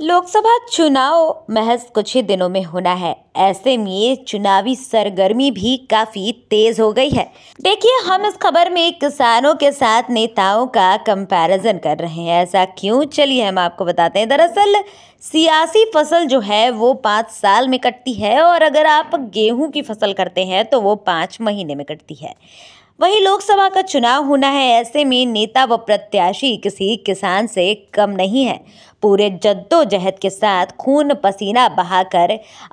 लोकसभा चुनाव महज कुछ ही दिनों में होना है ऐसे में चुनावी सरगर्मी भी काफी तेज हो गई है देखिए हम इस खबर में किसानों के साथ नेताओं का कंपैरिजन कर रहे हैं ऐसा क्यों चलिए हम आपको बताते हैं दरअसल सियासी फसल जो है वो पाँच साल में कटती है और अगर आप गेहूं की फसल करते हैं तो वो पाँच महीने में कटती है वहीं लोकसभा का चुनाव होना है ऐसे में नेता व प्रत्याशी किसी किसान से कम नहीं है पूरे जद्दोजहद के साथ खून पसीना बहाकर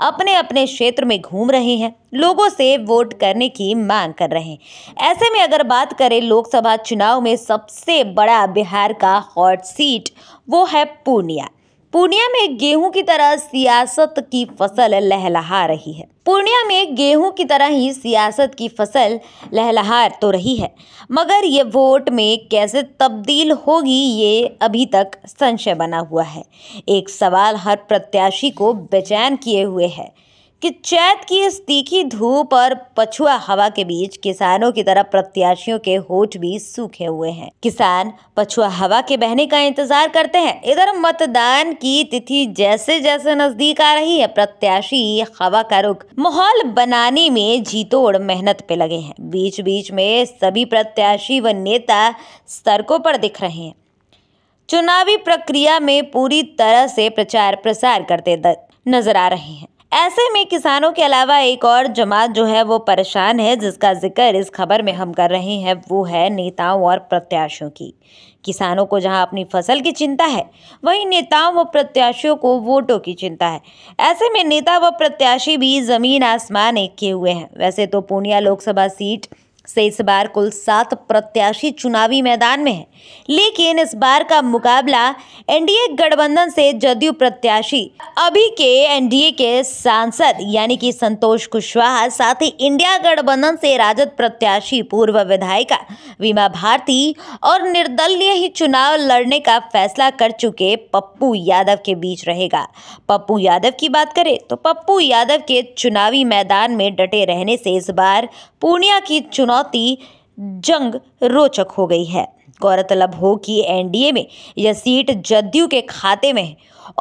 अपने अपने क्षेत्र में घूम रहे हैं लोगों से वोट करने की मांग कर रहे हैं ऐसे में अगर बात करें लोकसभा चुनाव में सबसे बड़ा बिहार का हॉट सीट वो है पूर्णिया पूर्णिया में गेहूं की तरह सियासत की फसल लहलहा रही है पूर्णिया में गेहूं की तरह ही सियासत की फसल लहलहा तो रही है मगर ये वोट में कैसे तब्दील होगी ये अभी तक संशय बना हुआ है एक सवाल हर प्रत्याशी को बेचैन किए हुए है कि चैत की इस तीखी धूप और पछुआ हवा के बीच किसानों की तरफ प्रत्याशियों के होठ भी सूखे हुए हैं किसान पछुआ हवा के बहने का इंतजार करते हैं इधर मतदान की तिथि जैसे जैसे नजदीक आ रही है प्रत्याशी हवा का रुख माहौल बनाने में जीतोड़ मेहनत पे लगे हैं बीच बीच में सभी प्रत्याशी व नेता सड़कों पर दिख रहे हैं चुनावी प्रक्रिया में पूरी तरह से प्रचार प्रसार करते नजर आ रहे हैं ऐसे में किसानों के अलावा एक और जमात जो है वो परेशान है जिसका जिक्र इस खबर में हम कर रहे हैं वो है नेताओं और प्रत्याशियों की किसानों को जहां अपनी फसल की चिंता है वहीं नेताओं व प्रत्याशियों को वोटों की चिंता है ऐसे में नेता व प्रत्याशी भी ज़मीन आसमान एक किए हुए हैं वैसे तो पूर्णिया लोकसभा सीट से इस बार कुल सात प्रत्याशी चुनावी मैदान में हैं लेकिन इस बार का मुकाबला एनडीए गठबंधन से जदयू प्रत्याशी अभी के एनडीए के सांसद यानी कि संतोष कुशवाहा साथ ही इंडिया गठबंधन से राजद प्रत्याशी पूर्व विधायिका विमा भारती और निर्दलीय ही चुनाव लड़ने का फैसला कर चुके पप्पू यादव के बीच रहेगा पप्पू यादव की बात करें तो पप्पू यादव के चुनावी मैदान में डटे रहने से इस बार पूर्णिया की चुनाव चुनौती जंग रोचक हो गई है गौरतलब हो कि एनडीए में यह सीट जदयू के खाते में है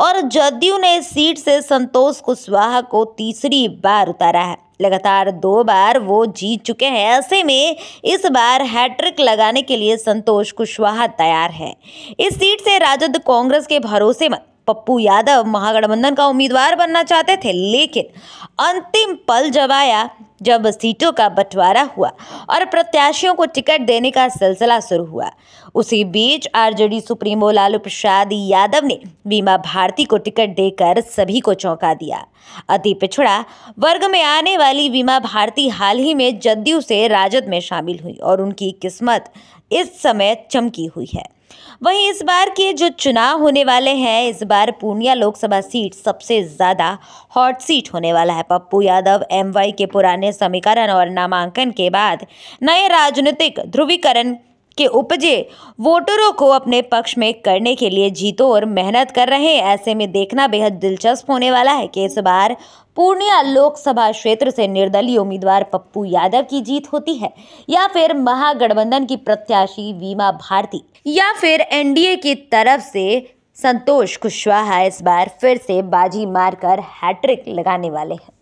और जदयू ने इस सीट से संतोष कुशवाहा को तीसरी बार उतारा है लगातार दो बार वो जीत चुके हैं ऐसे में इस बार हैट्रिक लगाने के लिए संतोष कुशवाहा तैयार है इस सीट से राजद कांग्रेस के भरोसे पप्पू यादव महागठबंधन का उम्मीदवार बनना चाहते थे लेकिन अंतिम पल जब आया जब सीटों का बंटवारा हुआ और प्रत्याशियों को टिकट देने का सिलसिला शुरू हुआ उसी बीच आरजेडी सुप्रीमो लालू प्रसाद यादव ने बीमा भारती को टिकट देकर सभी को चौंका दिया अति पिछड़ा वर्ग में आने वाली बीमा भारती हाल ही में जदयू से राजद में शामिल हुई और उनकी किस्मत इस समय चमकी हुई है वहीं इस बार के जो चुनाव होने वाले हैं इस बार पूर्णिया लोकसभा सीट सबसे ज़्यादा हॉट सीट होने वाला है पप्पू यादव एमवाई के पुराने समीकरण और नामांकन के बाद नए राजनीतिक ध्रुवीकरण के उपजे वोटरों को अपने पक्ष में करने के लिए जीतो और मेहनत कर रहे हैं ऐसे में देखना बेहद दिलचस्प होने वाला है कि इस बार पूर्णिया लोकसभा क्षेत्र से निर्दलीय उम्मीदवार पप्पू यादव की जीत होती है या फिर महागठबंधन की प्रत्याशी वीमा भारती या फिर एनडीए की तरफ से संतोष कुशवाहा इस बार फिर से बाजी मारकर हैट्रिक लगाने वाले हैं